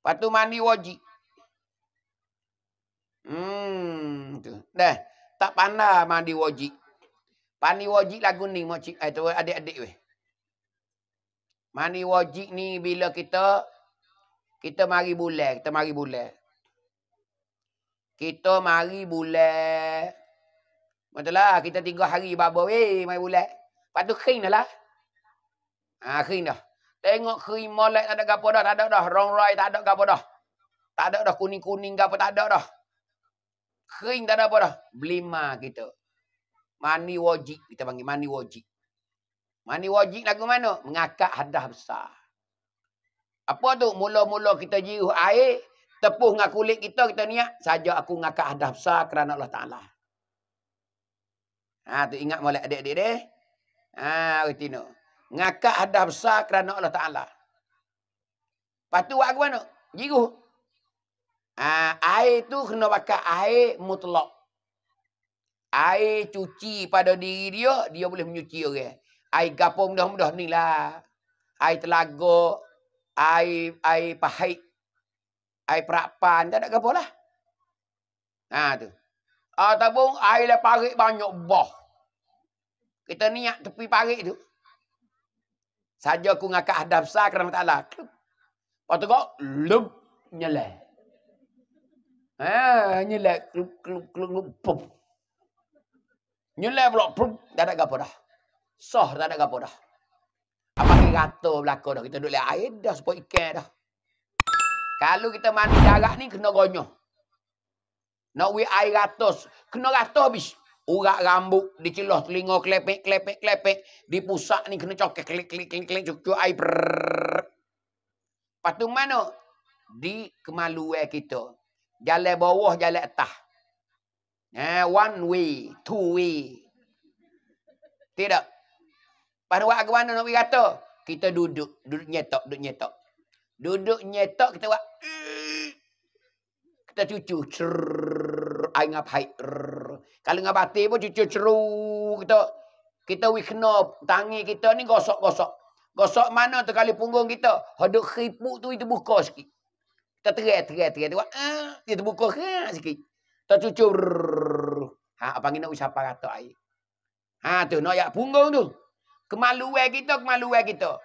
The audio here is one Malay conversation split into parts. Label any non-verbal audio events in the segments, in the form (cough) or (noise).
Patu mandi wajib. Hmm, tu. Dah. Tak pandai mandi wajib. Mandi wajib lagu ni macik eh, adik-adik weh. Mandi wajib ni bila kita kita mari bulan, kita mari bulan. Kita mari bulan. Betullah kita tiga hari babo weh mari bulan. Lepas tu lah, Ah ha, khinalah. Tengok krim molek tak ada gapo dah, tak ada dah. Wrong right tak ada gapo dah. Tak ada dah kuning-kuning gapo tak ada dah. krim tak ada apa dah. Belima kita. Mani wajib kita panggil mani wajib. Mani wajib lagu mana? Mengakak hadah besar. Apa tu? Mula-mula kita jiruh air, tepuh dengan kulit kita, kita niat. Saja aku mengakak hadah besar kerana Allah Ta'ala. Ha, tu ingat molek adik-adik deh. Ha, kita Ngakak hadah besar kerana Allah Ta'ala. Lepas tu buat ke mana? Jiruh. Ha, air tu kena pakai air mutlak. Air cuci pada diri dia, dia boleh menyuci orang. Okay? Air gapo mudah-mudah ni lah. Air telaga, air air pahit, air perapan, tak ada gapo lah. Ha, tu. Ataupun air lah parik banyak bah. Kita niat tepi parik tu. Saja aku ngakak hadap besar kerana Allah. Lepas tu kau, lup, nyelek. Ha, nyelek, lup, lup, lup, lup, pup. Nyelek pula, pup, tak ada gapa dah. Soh, tak ada gapa dah. Apa ni rata belakang dah. Kita duduk lihat air dah, sepuluh ikan dah. Kalau kita mandi darah ni, kena gonyoh. Nak wik air ratus. Kena ratus habis. Urat rambut dicelah telinga klepek klepek klepek di dipusak ni kena cokek klik klik klik klik cucu air prrrr. Patu mano di kemaluan kita. Jalan bawah jalan atas. Eh, one way, two way. Tidak. Pada buat ke mana nak kata? Kita duduk, duduk nyetok, duduk nyetok. Duduk nyetok, kita buat. (clears throat) Kita cucu. Cerrr hai ngap hai. Kalau ngap batik pun cucu ceru kita. Kita wikna tangi kita ni gosok-gosok. Gosok mana tu kali punggung kita. Hadut keriput tu itu buka sikit. Kita terat, terat, terat. Ah! dia terbuka kerak sikit. Kita cucu. Ha, abang ini nak usapa kata air. Ha, tu nak yak punggung tu. Kemaluan kita, kemaluan kita.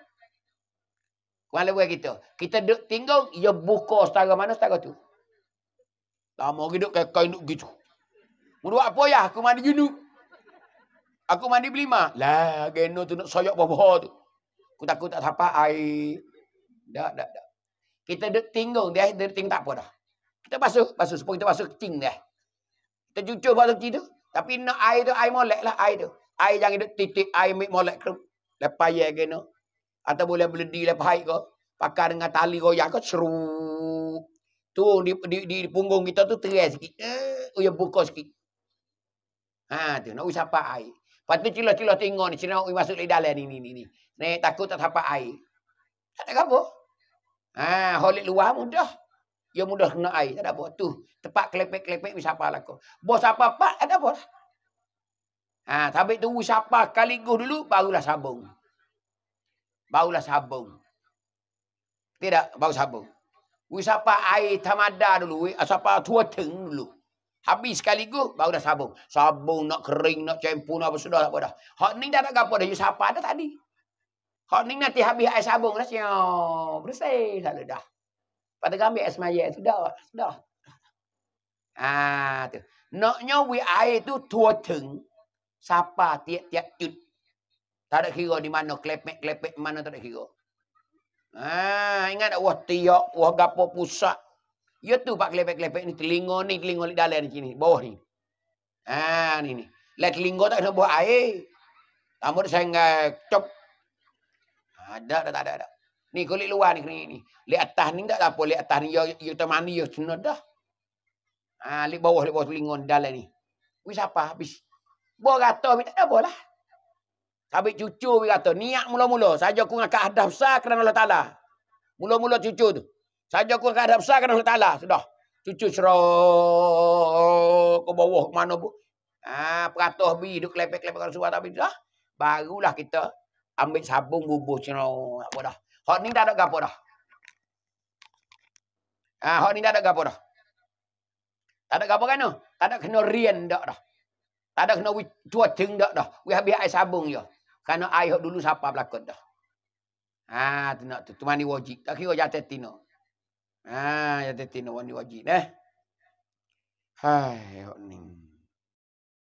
Kemaluan kita. Kita duduk tinggung, ia ya buka setara mana setara tu. Tak mau hidup kayak kau hidup gitu. Mau apa ya? Aku mandi junuk. Aku mandi berlima. Lah, geno tu nak soyok bawah tu. Aku takut tak sapa air. Dah, dah, dah. Kita duduk tinggung dia, dia tinggung tak apa dah. Kita basuh, basuh. Sepuluh kita basuh ting dia. Kita cucu bawah tu tidur. Tapi nak air tu, air molek lah air tu. Air jangan duduk titik, air mik molek tu. Lepas ya geno. Atau boleh beledi lepas air kau. Pakar dengan tali goyang kau. Seru. Tu di, di, di punggung kita tu teres sikit. Eh, uya oh, buka sikit. Ha tu nak usap air. Patut cila-cila tengok ni, cina masuk di dalam ni ni ni ni. Nek takut tak sapa air. Tak ada apa. Ha, holik luar mudah. Ya mudah kena air, tak ada apa. Tu, tempat klepek klepek ni sapa lah Bos apa pak, ada apa lah. Ha, tapi tu usapa kali guh dulu, barulah sabung. Barulah sabung. Tidak, bau sabung. Ui sapa air tamada dulu. Ui ah, siapa tua teng dulu. Habis sekaligus, baru dah sabung. Sabung nak kering, nak campur, nak apa sudah. Tak lah apa dah. Hak ni dah tak apa dah. Ui sapa dah tadi. Hak ni nanti habis air sabung. Dah siap. Bersih. Tak lah ada dah. Lepas tu ambil air semaya. dah. Sudah. Haa ah, tu. Naknya ui air tu tua teng. Sapa tiap-tiap cut. Tak ada kira di mana. Klepek-klepek mana tak ada kira. Ah, ingat tak wah tiak, wah gapo pusak, Ya tu pak kelepek-kelepek ni telinga ni, telinga lik dalam ni sini, bawah ni. Ah, ni ni. Lek lah telinga tak sebuah air. Kamu dah sengai, cop. Ada, tak ada, ada. Ni kulit luar ni, ni, ni. Lek atas ni tak apa, lek atas ni, yo ya, yo ya temani, yo ya senar dah. Ah, lek bawah, lek bawah telinga dalam ni. Wih, siapa habis? Bawa kata, tak ada apa Habis cucu dia kata, niat mula-mula. Saja aku dengan keadaan besar kerana Allah Ta'ala. Mula-mula cucu tu. Saja aku dengan keadaan besar kerana Allah Ta'ala. Sudah. Cucu serok ke bawah ke mana pun. Ha, peratus bi, duduk kelepek-kelepek kalau suara tapi dah. Barulah kita ambil sabung bubuh cerok. Apa dah. Hak ni tak ada gapa dah. Ha, hak ni tak ada gapa dah. Tak ada gapa kan tu? Tak ada kena rian tak dah. Tak ada kena cuaca tak dah. We habis air sabung je. Ya. Kerana air hok dulu siapa berlakon dah. Ha, tu nak tu. Tu mani wajib. Tak kira jatuh tino. Ha jatuh tino mani wajib eh. Hai hok ning.